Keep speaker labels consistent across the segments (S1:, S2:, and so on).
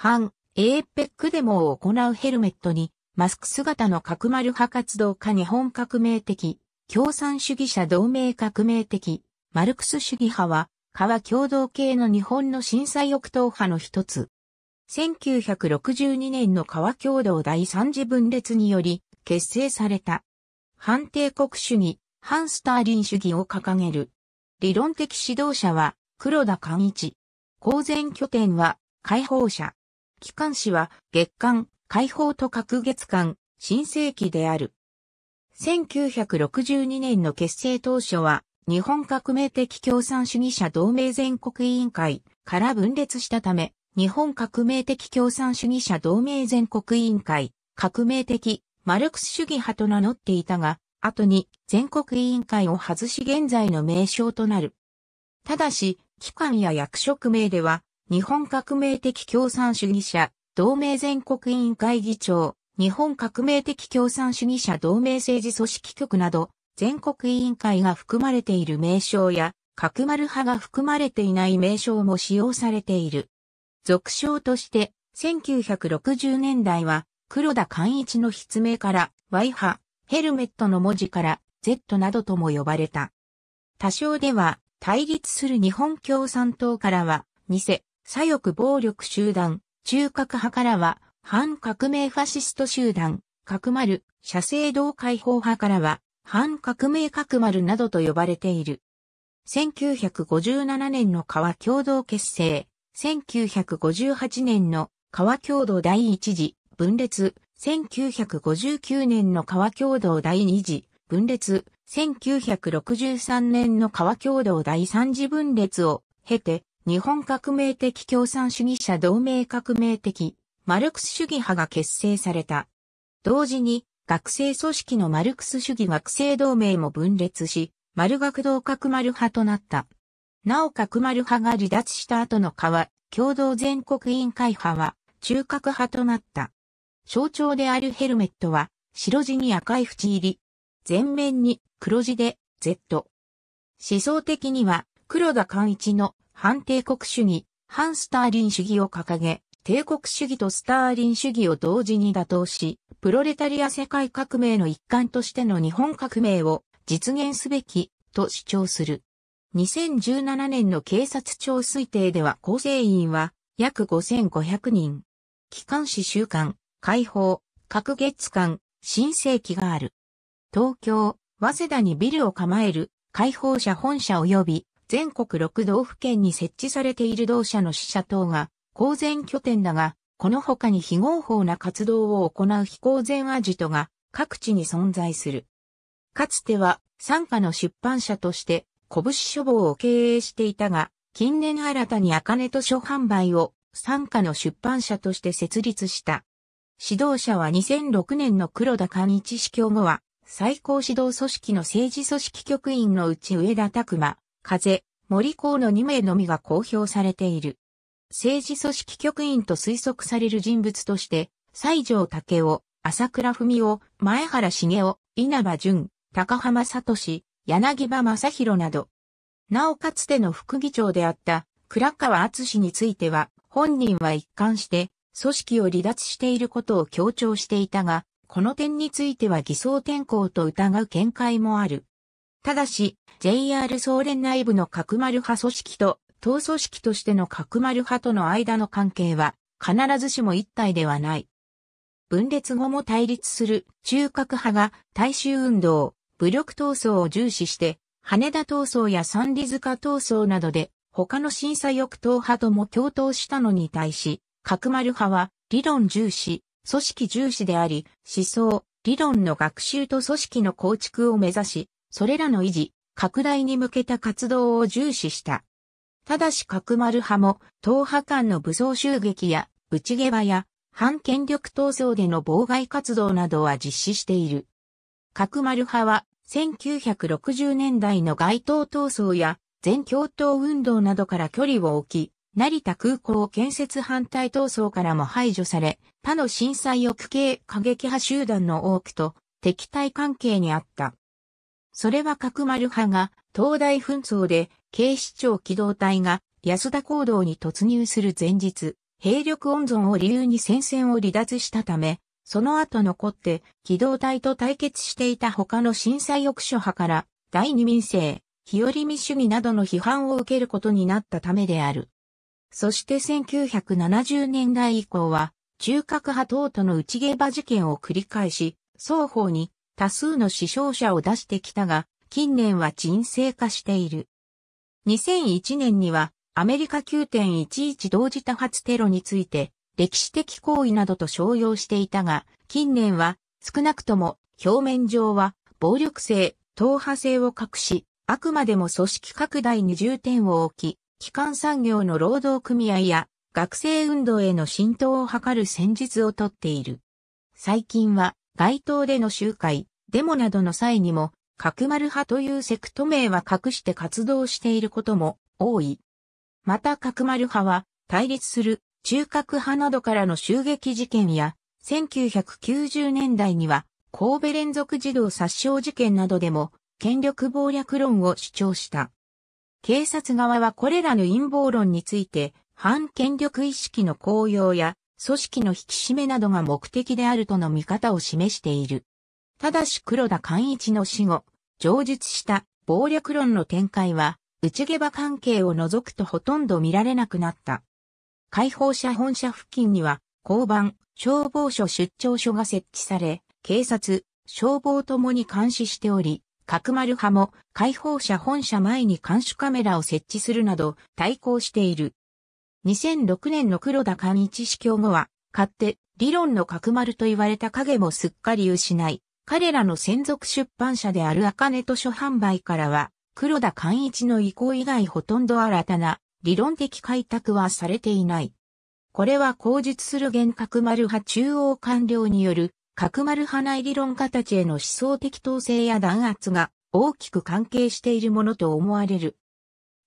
S1: 反、エーペックデモを行うヘルメットに、マスク姿の角丸派活動家日本革命的、共産主義者同盟革命的、マルクス主義派は、川共同系の日本の震災翼党派の一つ。1962年の川共同第三次分裂により、結成された。反帝国主義、反スターリン主義を掲げる。理論的指導者は、黒田寛一。公然拠点は、解放者。機関誌は月間、解放と各月間、新世紀である。1962年の結成当初は、日本革命的共産主義者同盟全国委員会から分裂したため、日本革命的共産主義者同盟全国委員会、革命的、マルクス主義派と名乗っていたが、後に全国委員会を外し現在の名称となる。ただし、機関や役職名では日本革命的共産主義者、同盟全国委員会議長、日本革命的共産主義者同盟政治組織局など、全国委員会が含まれている名称や、角丸派が含まれていない名称も使用されている。俗称として、1960年代は、黒田寛一の筆名から、Y 派、ヘルメットの文字から、Z などとも呼ばれた。多少では、対立する日本共産党からは、偽、左翼暴力集団、中核派からは、反革命ファシスト集団、角丸、社政同解放派からは、反革命角丸などと呼ばれている。1957年の川共同結成、1958年の川共同第一次分裂、1959年の川共同第二次分裂、1963年の川共同第三次分裂を経て、日本革命的共産主義者同盟革命的マルクス主義派が結成された。同時に学生組織のマルクス主義学生同盟も分裂し、丸学同角丸派となった。なお角丸派が離脱した後の川、共同全国委員会派は中核派となった。象徴であるヘルメットは白地に赤い縁入り、全面に黒地で Z。思想的には黒田寛一の反帝国主義、反スターリン主義を掲げ、帝国主義とスターリン主義を同時に打倒し、プロレタリア世界革命の一環としての日本革命を実現すべきと主張する。2017年の警察庁推定では構成員は約5500人。機関誌週刊、解放、各月間、新世紀がある。東京、早稲田にビルを構える解放者本社及び全国6道府県に設置されている同社の支社等が公然拠点だが、この他に非合法な活動を行う非公然アジトが各地に存在する。かつては、参加の出版社として、拳書房を経営していたが、近年新たに根図書販売を参加の出版社として設立した。指導者は2006年の黒田寛一司教後は、最高指導組織の政治組織局員のうち上田拓馬、風、森公の2名のみが公表されている。政治組織局員と推測される人物として、西条武雄、朝倉文夫、前原茂雄、稲葉淳、高浜聡、柳葉正宏など。なおかつての副議長であった倉川敦については、本人は一貫して、組織を離脱していることを強調していたが、この点については偽装転向と疑う見解もある。ただし、JR 総連内部の角丸派組織と、党組織としての角丸派との間の関係は、必ずしも一体ではない。分裂後も対立する中核派が大衆運動、武力闘争を重視して、羽田闘争や三里塚闘争などで他の審査翼党派とも共闘したのに対し、角丸派は理論重視、組織重視であり、思想、理論の学習と組織の構築を目指し、それらの維持、拡大に向けた活動を重視した。ただし角丸派も、党派間の武装襲撃や、内毛場や、反権力闘争での妨害活動などは実施している。角丸派は、1960年代の街頭闘争や、全共闘運動などから距離を置き、成田空港建設反対闘争からも排除され、他の震災抑系過激派集団の多くと敵対関係にあった。それは角丸派が東大紛争で警視庁機動隊が安田講堂に突入する前日、兵力温存を理由に戦線を離脱したため、その後残って機動隊と対決していた他の震災抑所派から第二民生、日和見主義などの批判を受けることになったためである。そして1970年代以降は中核派等との内下場事件を繰り返し、双方に多数の死傷者を出してきたが、近年は沈静化している。2001年には、アメリカ9.11同時多発テロについて、歴史的行為などと称揚していたが、近年は、少なくとも、表面上は、暴力性、党派性を隠し、あくまでも組織拡大に重点を置き、基幹産業の労働組合や学生運動への浸透を図る戦術をとっている。最近は街頭での集会、デモなどの際にも、角丸派というセクト名は隠して活動していることも多い。また角丸派は対立する中核派などからの襲撃事件や1990年代には神戸連続児童殺傷事件などでも権力暴略論を主張した。警察側はこれらの陰謀論について反権力意識の高揚や組織の引き締めなどが目的であるとの見方を示している。ただし黒田寛一の死後、上述した暴略論の展開は、内下馬関係を除くとほとんど見られなくなった。解放者本社付近には、交番、消防署出張所が設置され、警察、消防ともに監視しており、角丸派も解放者本社前に監視カメラを設置するなど対抗している。2006年の黒田寛一死去後は、買って、理論の角丸と言われた影もすっかり失い、彼らの専属出版社である茜図書販売からは、黒田寛一の意向以外ほとんど新たな理論的開拓はされていない。これは口述する原角丸派中央官僚による角丸派内理論家たちへの思想的統制や弾圧が大きく関係しているものと思われる。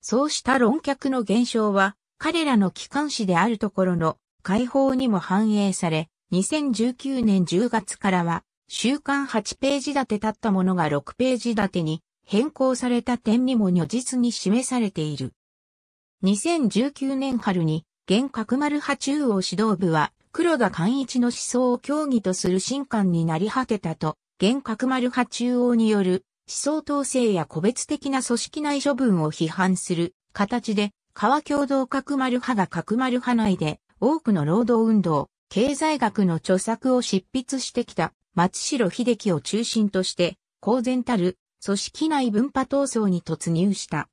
S1: そうした論客の減少は彼らの機関誌であるところの解放にも反映され、2019年10月からは、週刊8ページ立てたったものが6ページ立てに変更された点にも如実に示されている。2019年春に、原核丸派中央指導部は、黒田寛一の思想を協議とする新官になり果てたと、原核丸派中央による思想統制や個別的な組織内処分を批判する形で川共同角丸派が角丸派内で多くの労働運動、経済学の著作を執筆してきた松代秀樹を中心として公然たる組織内分派闘争に突入した。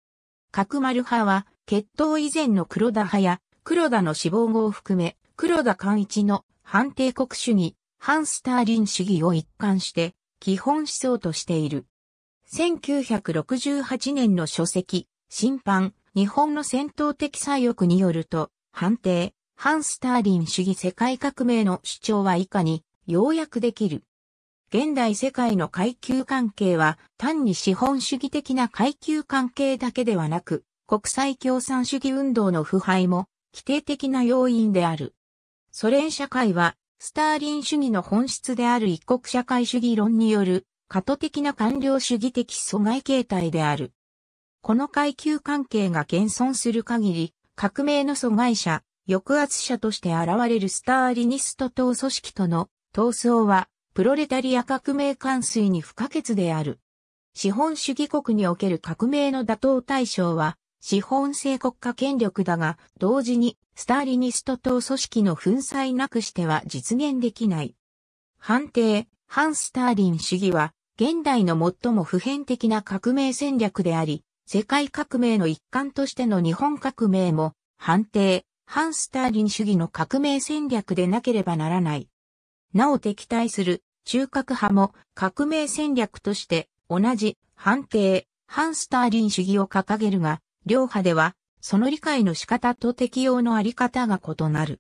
S1: 角丸派は決闘以前の黒田派や黒田の死亡後を含め黒田寛一の反帝国主義、反スターリン主義を一貫して基本思想としている。1968年の書籍、審判、日本の戦闘的左翼によると、判定、反スターリン主義世界革命の主張は以下に、要約できる。現代世界の階級関係は単に資本主義的な階級関係だけではなく、国際共産主義運動の腐敗も規定的な要因である。ソ連社会はスターリン主義の本質である一国社会主義論による過渡的な官僚主義的阻害形態である。この階級関係が現存する限り、革命の阻害者、抑圧者として現れるスターリニスト党組織との闘争は、プロレタリア革命関水に不可欠である。資本主義国における革命の打倒対象は、資本制国家権力だが、同時に、スターリニスト党組織の粉砕なくしては実現できない。判定、反スターリン主義は、現代の最も普遍的な革命戦略であり、世界革命の一環としての日本革命も、定。ハ反スターリン主義の革命戦略でなければならない。なお敵対する中核派も革命戦略として同じ定。ハ反スターリン主義を掲げるが、両派ではその理解の仕方と適用のあり方が異なる。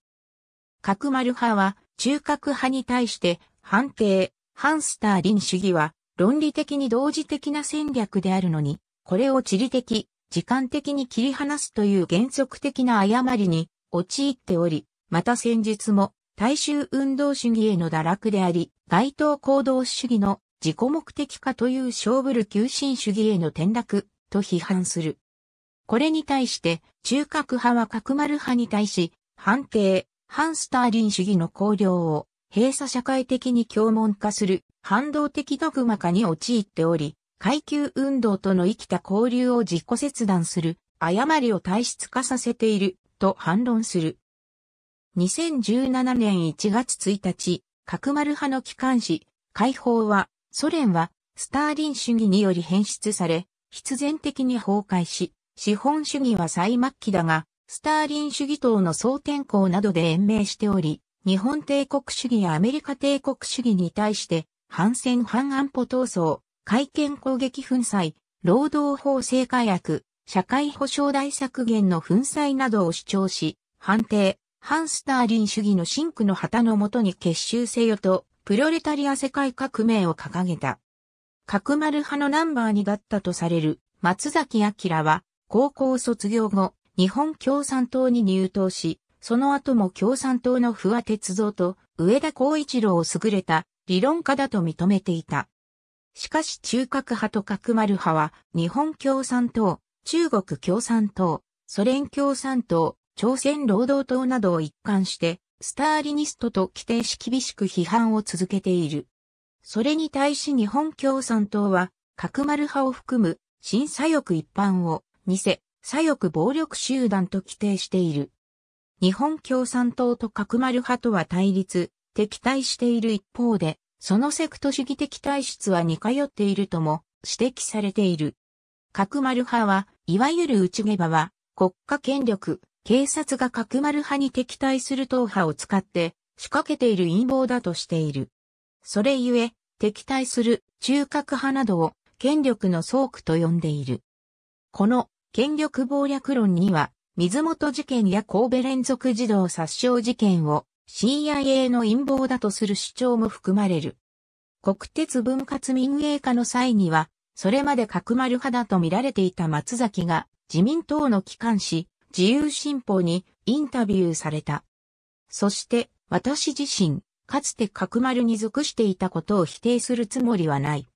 S1: 核丸派は中核派に対して定。ハ反スターリン主義は論理的に同時的な戦略であるのに、これを地理的、時間的に切り離すという原則的な誤りに陥っており、また先日も大衆運動主義への堕落であり、該当行動主義の自己目的化という勝負る急進主義への転落と批判する。これに対して中核派は角丸派に対し、判定、反スターリン主義の考慮を閉鎖社会的に共文化する反動的ドグマ化に陥っており、階級運動との生きた交流を自己切断する、誤りを体質化させている、と反論する。2017年1月1日、角丸派の機関紙、解放は、ソ連は、スターリン主義により変質され、必然的に崩壊し、資本主義は最末期だが、スターリン主義等の総転向などで延命しており、日本帝国主義やアメリカ帝国主義に対して、反戦反安保闘争、改憲攻撃粉砕、労働法制改悪、社会保障大削減の粉砕などを主張し、判定、反スターリン主義のシンクの旗のもとに結集せよと、プロレタリア世界革命を掲げた。角丸派のナンバー2だったとされる松崎明は、高校卒業後、日本共産党に入党し、その後も共産党の不破鉄三と上田光一郎を優れた理論家だと認めていた。しかし中核派と角丸派は、日本共産党、中国共産党、ソ連共産党、朝鮮労働党などを一貫して、スターリニストと規定し厳しく批判を続けている。それに対し日本共産党は、角丸派を含む、新左翼一般を、偽、左翼暴力集団と規定している。日本共産党と角丸派とは対立、敵対している一方で、そのセクト主義的体質は似通っているとも指摘されている。角丸派は、いわゆる内毛派は、国家権力、警察が角丸派に敵対する党派を使って仕掛けている陰謀だとしている。それゆえ、敵対する中核派などを権力の倉庫と呼んでいる。この権力暴略論には、水元事件や神戸連続児童殺傷事件を CIA の陰謀だとする主張も含まれる。国鉄分割民営化の際には、それまで角丸派だと見られていた松崎が自民党の機関紙、自由新報にインタビューされた。そして私自身、かつて角丸に属していたことを否定するつもりはない。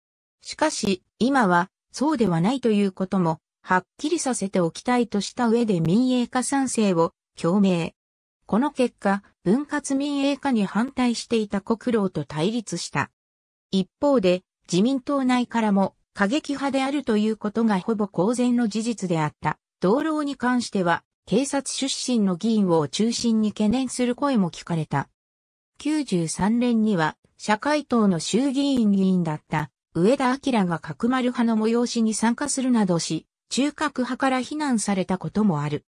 S1: しかし、今はそうではないということも、はっきりさせておきたいとした上で民営化賛成を表明。この結果、分割民営化に反対していた国労と対立した。一方で、自民党内からも過激派であるということがほぼ公然の事実であった。道路に関しては、警察出身の議員を中心に懸念する声も聞かれた。93年には、社会党の衆議院議員だった上田明が角丸派の催しに参加するなどし、中核派から非難されたこともある。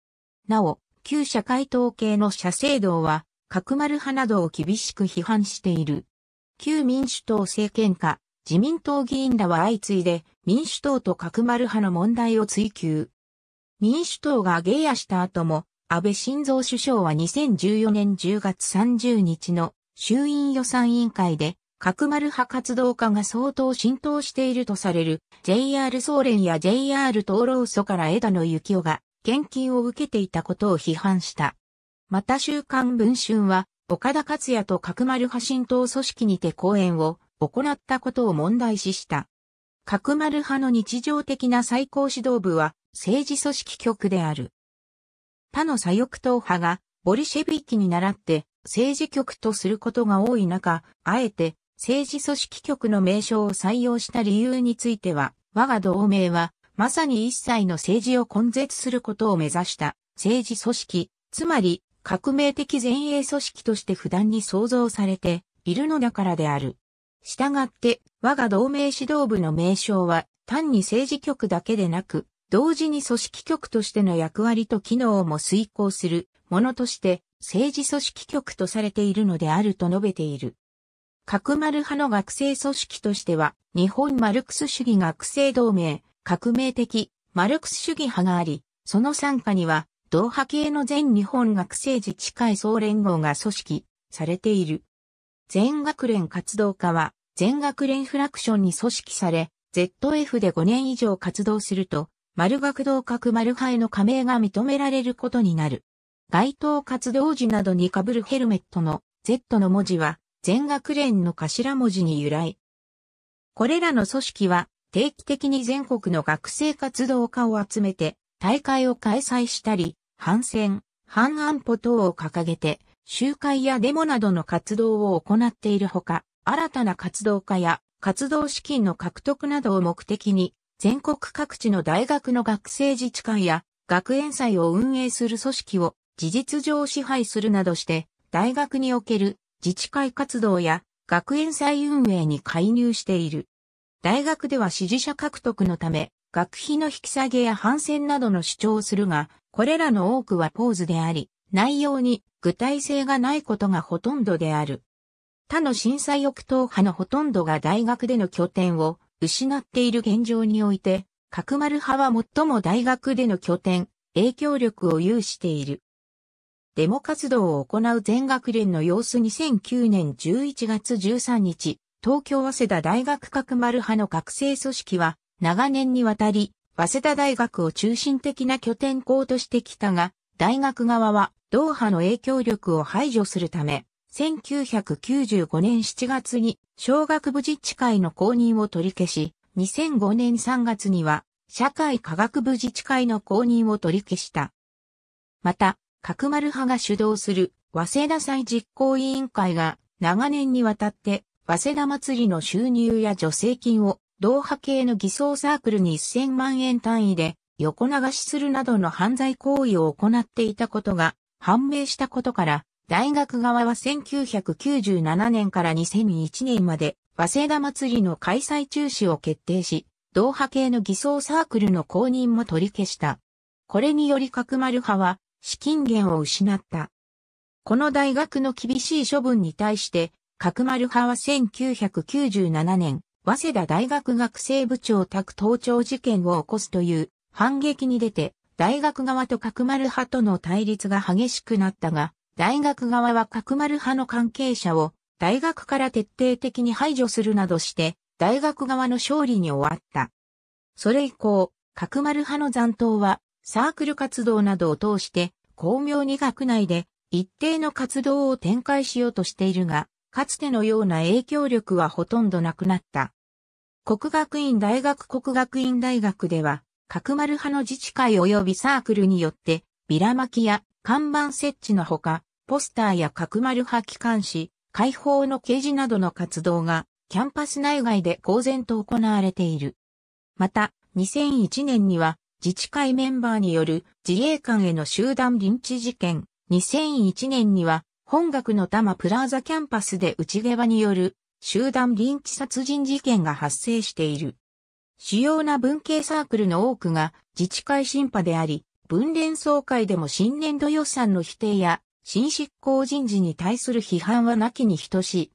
S1: なお、旧社会統計の社制度は、角丸派などを厳しく批判している。旧民主党政権下、自民党議員らは相次いで民主党と角丸派の問題を追求。民主党がゲイヤした後も、安倍晋三首相は2014年10月30日の衆院予算委員会で、角丸派活動家が相当浸透しているとされる JR 総連や JR 東労祖から枝野幸男が献金を受けていたことを批判した。また週刊文春は、岡田克也と角丸派新党組織にて講演を行ったことを問題視した。角丸派の日常的な最高指導部は政治組織局である。他の左翼党派がボリシェビッキに倣って政治局とすることが多い中、あえて政治組織局の名称を採用した理由については、我が同盟はまさに一切の政治を根絶することを目指した政治組織、つまり革命的前衛組織として普段に創造されているのだからである。したがって、我が同盟指導部の名称は単に政治局だけでなく、同時に組織局としての役割と機能も遂行するものとして政治組織局とされているのであると述べている。角丸派の学生組織としては、日本マルクス主義学生同盟、革命的マルクス主義派があり、その参加には、同派系の全日本学生自治会総連合が組織されている。全学連活動家は、全学連フラクションに組織され、ZF で5年以上活動すると、丸学同格丸派への加盟が認められることになる。該当活動時などに被るヘルメットの Z の文字は、全学連の頭文字に由来。これらの組織は、定期的に全国の学生活動家を集めて大会を開催したり、反戦、反安保等を掲げて、集会やデモなどの活動を行っているほか、新たな活動家や活動資金の獲得などを目的に、全国各地の大学の学生自治会や学園祭を運営する組織を事実上支配するなどして、大学における自治会活動や学園祭運営に介入している。大学では支持者獲得のため、学費の引き下げや反戦などの主張をするが、これらの多くはポーズであり、内容に具体性がないことがほとんどである。他の震災翼党派のほとんどが大学での拠点を失っている現状において、角丸派は最も大学での拠点、影響力を有している。デモ活動を行う全学連の様子2009年11月13日、東京早稲田大学角丸派の学生組織は、長年にわたり、早稲田大学を中心的な拠点校としてきたが、大学側は、同派の影響力を排除するため、1995年7月に、小学部自治会の公認を取り消し、2005年3月には、社会科学部自治会の公認を取り消した。また、角丸派が主導する、早稲田祭実行委員会が、長年にわたって、早稲田祭りの収入や助成金を、ーハ系の偽装サークルに1000万円単位で横流しするなどの犯罪行為を行っていたことが判明したことから、大学側は1997年から2001年まで、早稲田祭りの開催中止を決定し、同派系の偽装サークルの公認も取り消した。これにより角丸派は資金源を失った。この大学の厳しい処分に対して、角丸派は1997年、早稲田大学学生部長宅盗聴事件を起こすという反撃に出て、大学側と角丸派との対立が激しくなったが、大学側は角丸派の関係者を大学から徹底的に排除するなどして、大学側の勝利に終わった。それ以降、角丸派の残党はサークル活動などを通して巧妙に学内で一定の活動を展開しようとしているが、かつてのような影響力はほとんどなくなった。国学院大学国学院大学では、角丸派の自治会及びサークルによって、ビラ巻きや看板設置のほか、ポスターや角丸派機関紙、解放の掲示などの活動が、キャンパス内外で公然と行われている。また、2001年には、自治会メンバーによる自衛官への集団臨時事件、2001年には本学の多摩プラザキャンパスで内毛場による集団臨時殺人事件が発生している。主要な文系サークルの多くが自治会審判であり、文連総会でも新年度予算の否定や新執行人事に対する批判はなきに等しい。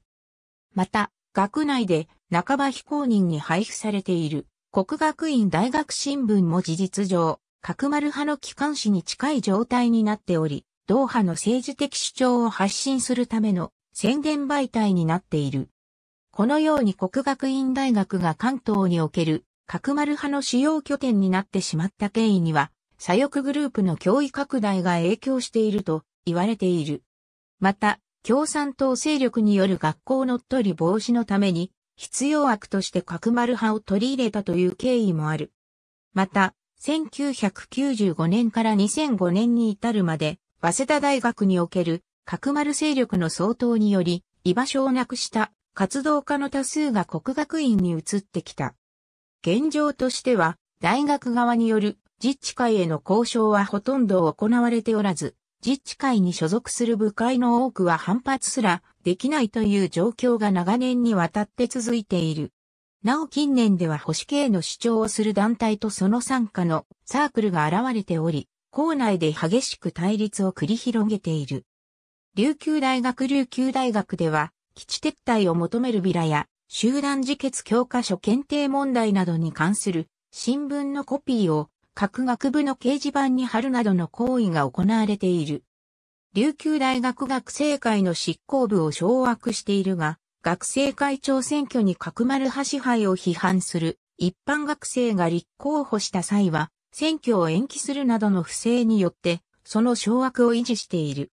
S1: また、学内で半ば非公認に配布されている国学院大学新聞も事実上、角丸派の機関紙に近い状態になっており、ドーハの政治的主張を発信するための宣伝媒体になっている。このように国学院大学が関東における角丸派の主要拠点になってしまった経緯には、左翼グループの脅威拡大が影響していると言われている。また、共産党勢力による学校乗っ取り防止のために、必要悪として角丸派を取り入れたという経緯もある。また、1995年から2005年に至るまで、早稲田大学における、角丸勢力の総統により、居場所をなくした活動家の多数が国学院に移ってきた。現状としては、大学側による自治会への交渉はほとんど行われておらず、自治会に所属する部会の多くは反発すらできないという状況が長年にわたって続いている。なお近年では保守系の主張をする団体とその参加のサークルが現れており、校内で激しく対立を繰り広げている。琉球大学琉球大学では、基地撤退を求めるビラや、集団自決教科書検定問題などに関する新聞のコピーを各学部の掲示板に貼るなどの行為が行われている。琉球大学学生会の執行部を掌握しているが、学生会長選挙に角丸派支配を批判する一般学生が立候補した際は、選挙を延期するなどの不正によって、その掌握を維持している。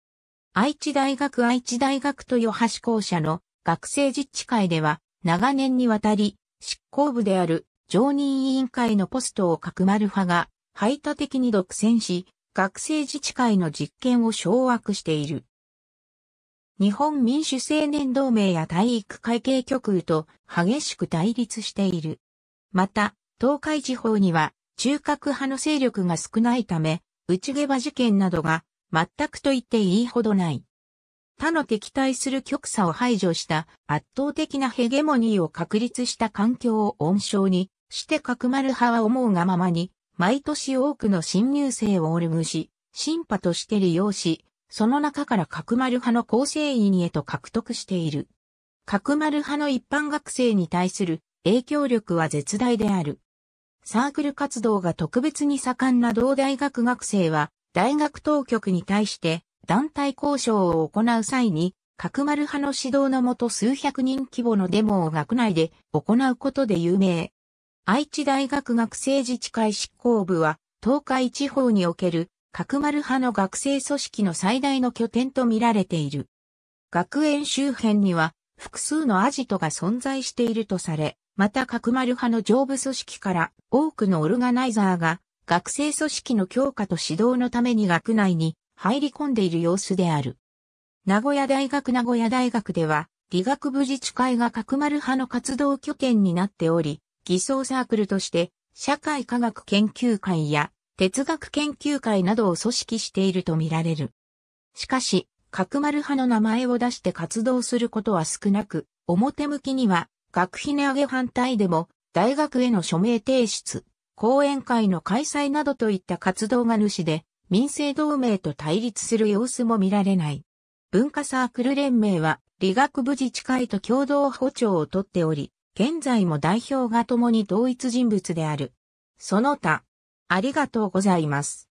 S1: 愛知大学愛知大学豊橋校舎の学生実地会では、長年にわたり、執行部である常任委員会のポストを角丸派が排他的に独占し、学生自治会の実権を掌握している。日本民主青年同盟や体育会系局と激しく対立している。また、東海地方には中核派の勢力が少ないため、内下馬事件などが全くと言っていいほどない。他の敵対する極左を排除した圧倒的なヘゲモニーを確立した環境を温床にして角丸派は思うがままに、毎年多くの新入生をオルムし、新派として利用し、その中から角丸派の構成員へと獲得している。角丸派の一般学生に対する影響力は絶大である。サークル活動が特別に盛んな同大学学生は、大学当局に対して団体交渉を行う際に、角丸派の指導のもと数百人規模のデモを学内で行うことで有名。愛知大学学生自治会執行部は、東海地方における角丸派の学生組織の最大の拠点と見られている。学園周辺には複数のアジトが存在しているとされ、また角丸派の上部組織から多くのオルガナイザーが学生組織の強化と指導のために学内に入り込んでいる様子である。名古屋大学名古屋大学では理学部自治会が角丸派の活動拠点になっており、偽装サークルとして社会科学研究会や哲学研究会などを組織しているとみられる。しかし、角丸派の名前を出して活動することは少なく、表向きには学費値上げ反対でも、大学への署名提出、講演会の開催などといった活動が主で、民政同盟と対立する様子も見られない。文化サークル連盟は、理学部自治会と共同歩調をとっており、現在も代表が共に同一人物である。その他、ありがとうございます。